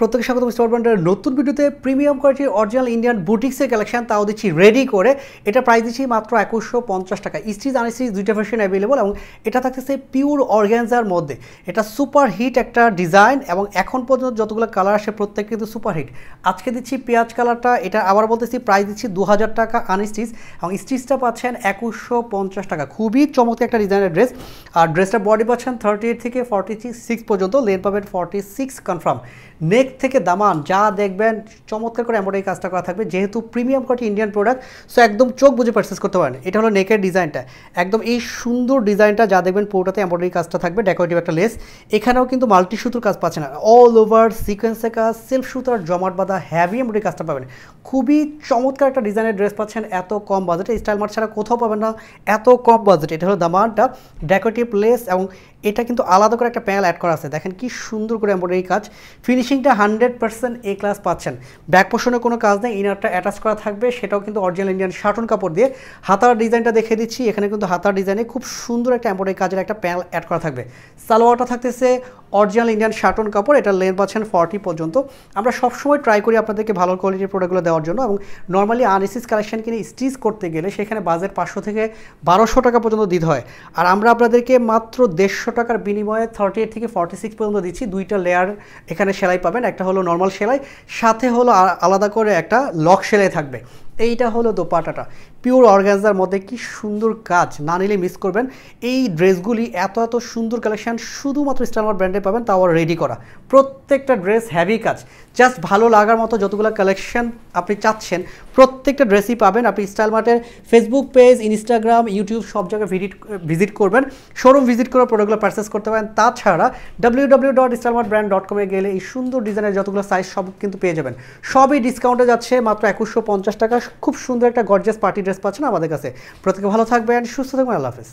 প্রত্যেক স্বাগত স্মার্ট ব্র্যান্ডের নতুন ভিডিওতে প্রিমিয়াম কোয়ালিটির অরিজিনাল ইন্ডিয়ান বুটিক্সের কালেকশন তাও দিচ্ছি রেডি করে এটা প্রাইস দিচ্ছি মাত্র একুশশো পঞ্চাশ টাকা স্ত্রিজ আনস্ত্রিজ দুইটা ভের্সন অ্যাভেলেবল এবং এটা থাকতেছে পিওর অর্গ্যানজার মধ্যে এটা সুপার হিট একটা ডিজাইন এবং এখন পর্যন্ত যতগুলো কালার আসে প্রত্যেক কিন্তু সুপার হিট আজকে দিচ্ছি পেঁয়াজ কালারটা এটা আবার বলতেছি প্রাইস দিচ্ছি দু হাজার টাকা আনিস্টিজ এবং স্টিচটা পাচ্ছেন একুশশো পঞ্চাশ টাকা খুবই চমৎকার একটা ডিজাইনের ড্রেস আর ড্রেসটার বডি পাচ্ছেন থার্টি এইট থেকে ফর্টি সিক্স পর্যন্ত লেন পাবেন ফর্টি সিক্স কনফার্ম নেক থেকে দামান যা দেখবেন চমৎকার করে এমন এই কাজটা করা থাকবে যেহেতু premium quality Indian product so একদম চোখ বুঝে পারচেস করতে পারেন এটা হলো নেকের ডিজাইনটা একদম এই সুন্দর ডিজাইনটা যা দেখবেন পুরোটাতে এমব্রয়ডারি কাজটা থাকবে ডেকোরেটিভ একটা লেস এখানেও কিন্তু মাল্টি সুতোর কাজ পাচ্ছেন অল ওভার সিকোয়েন্সের কাজ সেলফ সুতোর জমাট বাঁধা হ্যাভি এমব্রয়ডারি কাজটা পাবেন খুবই চমৎকার একটা ডিজাইনের ড্রেস পাচ্ছেন এত কম বাজেটে স্টাইল মার্ট ছাড়া কোথাও পাবেন না এত কম বাজেট এটা হলো দামানটা ডেকোরেটিভ লেস এবং এটা কিন্তু আলাদা করে একটা প্যানেল অ্যাড করা আছে দেখেন কি সুন্দর করে এমব্রয়ডারি কাজ ফিনিশিংটা হান্ড্রেড পার্সেন্ট এ ক্লাস পাচ্ছেন ব্যাক পোষণে কোনো কাজ নেই ইনারটা অ্যাটাচ করা থাকবে সেটাও কিন্তু অরিজিনাল ইন্ডিয়ান শাটন কাপড় দিয়ে হাতার ডিজাইনটা দেখে দিচ্ছি এখানে কিন্তু হাতার ডিজাইনে খুব সুন্দর একটা এম্বয়ডারি কাজের একটা প্যানেল অ্যাড করা থাকবে সালোয়ারটা থাকতেছে অরিজিনাল ইন্ডিয়ান শাটন কাপড় এটা লেন্থ পাচ্ছেন ফর্টি পর্যন্ত আমরা সবসময় ট্রাই করি আপনাদেরকে ভালো কোয়ালিটির প্রোডাক্টগুলো দেওয়ার জন্য এবং নর্মালি আনএসিস কালেকশন কিনে স্টিচ করতে গেলে সেখানে বাজেট পাঁচশো থেকে বারোশো টাকা পর্যন্ত দিতে হয় আর আমরা আপনাদেরকে মাত্র দেড়শো টাকার বিনিময়ে থার্টি এইট থেকে ফর্টি সিক্স পর্যন্ত দিচ্ছি দুইটা লেয়ার এখানে সেলাই পাবেন একটা হলো নর্মাল সেলাই সাথে হলো আলাদা করে একটা লক সেলাই থাকবে এইটা হলো দোপাটাটা পিওর অর্গ্যান্সার মধ্যে কি সুন্দর কাজ না নিলে মিস করবেন এই ড্রেসগুলি এত এত সুন্দর কালেকশান শুধুমাত্র স্টালমার ব্র্যান্ডে পাবেন তাও রেডি করা প্রত্যেকটা ড্রেস হ্যাভি কাজ জাস্ট ভালো লাগার মতো যতগুলো কালেকশান আপনি চাচ্ছেন প্রত্যেকটা ড্রেসই পাবেন আপনি স্টাইল মার্টের ফেসবুক পেজ ইনস্টাগ্রাম ইউটিউব সব জায়গায় ভিজিট ভিজিট করবেন শোরুম ভিজিট করে প্রোডাক্টগুলো পারচেস করতে পারেন তাছাড়া W W dot Stylemart brand dot কমে গেলে এই সুন্দর ডিজাইনের যতগুলো সাইজ সব কিন্তু পেয়ে যাবেন সবই ডিসকাউন্টে যাচ্ছে মাত্র একুশশো পঞ্চাশ টাকা খুব সুন্দর একটা গর্জেস পার্টি ড্রেস পাচ্ছেন আমাদের কাছে প্রত্যেকে ভালো থাকবেন সুস্থ থাকবেন আল্লাহ হাফেজ